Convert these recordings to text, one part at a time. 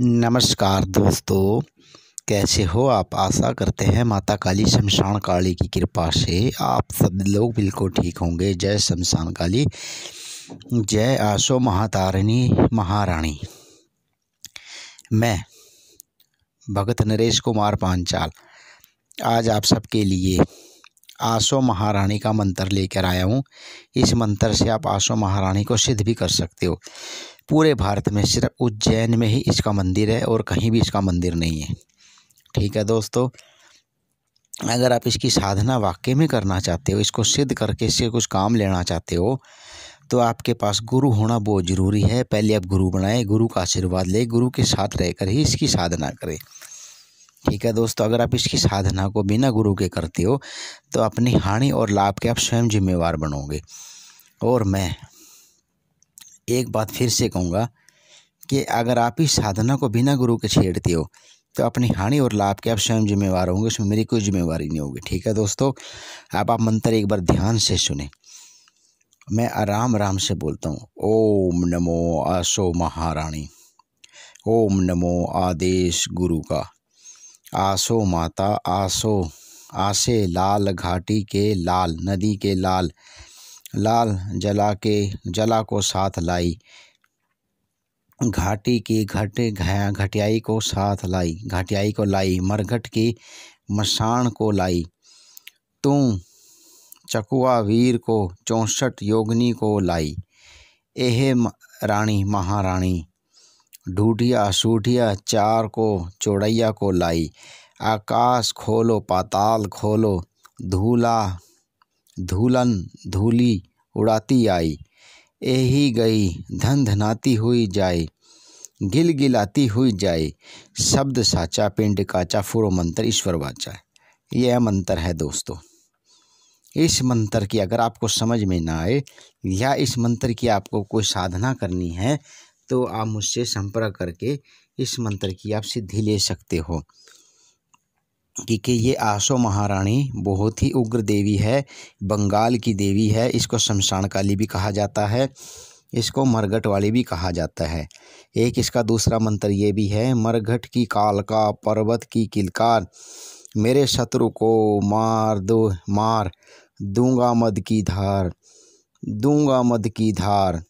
नमस्कार दोस्तों कैसे हो आप आशा करते हैं माता काली शमशान काली की कृपा से आप सब लोग बिल्कुल ठीक होंगे जय शमशान काली जय आशो महातारिणी महारानी मैं भगत नरेश कुमार पांचाल आज आप सबके लिए आशो महारानी का मंत्र लेकर आया हूँ इस मंत्र से आप आशो महारानी को सिद्ध भी कर सकते हो पूरे भारत में सिर्फ उज्जैन में ही इसका मंदिर है और कहीं भी इसका मंदिर नहीं है ठीक है दोस्तों अगर आप इसकी साधना वाक्य में करना चाहते हो इसको सिद्ध करके इससे कुछ काम लेना चाहते हो तो आपके पास गुरु होना बहुत ज़रूरी है पहले आप गुरु बनाएं गुरु का आशीर्वाद लें गुरु के साथ रहकर ही इसकी साधना करें ठीक है दोस्तों अगर आप इसकी साधना को बिना गुरु के करते हो तो अपनी हानि और लाभ के आप स्वयं जिम्मेवार बनोगे और मैं एक बात फिर से कहूँगा कि अगर आप इस साधना को बिना गुरु के छेड़ते हो तो अपनी हानि और लाभ के आप स्वयं जिम्मेवार होंगे उसमें मेरी कोई जिम्मेवारी नहीं होगी ठीक है दोस्तों आप आप मंत्र एक बार ध्यान से सुने मैं आराम आराम से बोलता हूँ ओम नमो आशो महारानी ओम नमो आदेश गुरु का आसो माता आसो आसे लाल घाटी के लाल नदी के लाल लाल जला के जला को साथ लाई घाटी की घट घटियाई को साथ लाई घटियाई को लाई मरघट की मशाण को लाई तू चकुआ वीर को चौंसठ योगनी को लाई एह रानी महारानी ढूढ़िया सूढ़िया चार को चौड़ैया को लाई आकाश खोलो पाताल खोलो धूला धूलन धूली उड़ाती आई एही गई धन धनाती हुई जाए गिल गिलाती हुई जाए शब्द साचा पिंड काचा फुरो मंत्र ईश्वर वाचा यह मंत्र है दोस्तों इस मंत्र की अगर आपको समझ में ना आए या इस मंत्र की आपको कोई साधना करनी है तो आप मुझसे संपर्क करके इस मंत्र की आप सिद्धि ले सकते हो क्योंकि ये आशो महारानी बहुत ही उग्र देवी है बंगाल की देवी है इसको शमशान काली भी कहा जाता है इसको मरघट वाली भी कहा जाता है एक इसका दूसरा मंत्र ये भी है मरघट की काल का पर्वत की किलकार मेरे शत्रु को मार दो मार दूंगा मद की धार दूंगा मद की धार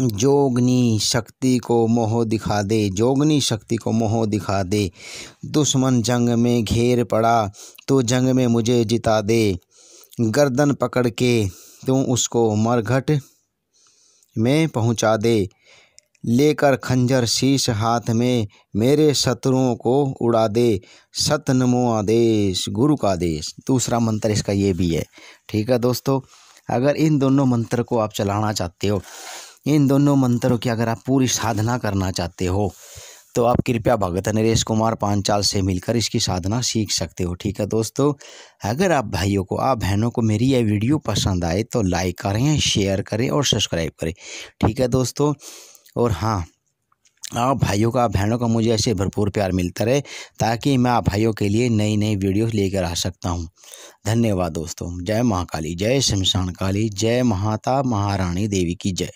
जोगनी शक्ति को मोह दिखा दे जोगनी शक्ति को मोह दिखा दे दुश्मन जंग में घेर पड़ा तो जंग में मुझे जिता दे गर्दन पकड़ के तू उसको मरघट में पहुंचा दे लेकर खंजर शीश हाथ में मेरे शत्रुओं को उड़ा दे सत नमो आदेश गुरु का आदेश दूसरा मंत्र इसका ये भी है ठीक है दोस्तों अगर इन दोनों मंत्र को आप चलाना चाहते हो इन दोनों मंत्रों की अगर आप पूरी साधना करना चाहते हो तो आप कृपया भगत नरेश कुमार पांचाल से मिलकर इसकी साधना सीख सकते हो ठीक है दोस्तों अगर आप भाइयों को आप बहनों को मेरी यह वीडियो पसंद आए तो लाइक करें शेयर करें और सब्सक्राइब करें ठीक है दोस्तों और हाँ आप भाइयों का आप बहनों का मुझे ऐसे भरपूर प्यार मिलता रहे ताकि मैं आप भाइयों के लिए नई नई वीडियो लेकर आ सकता हूँ धन्यवाद दोस्तों जय महाकाली जय शमशान काली जय महाता महारानी देवी की जय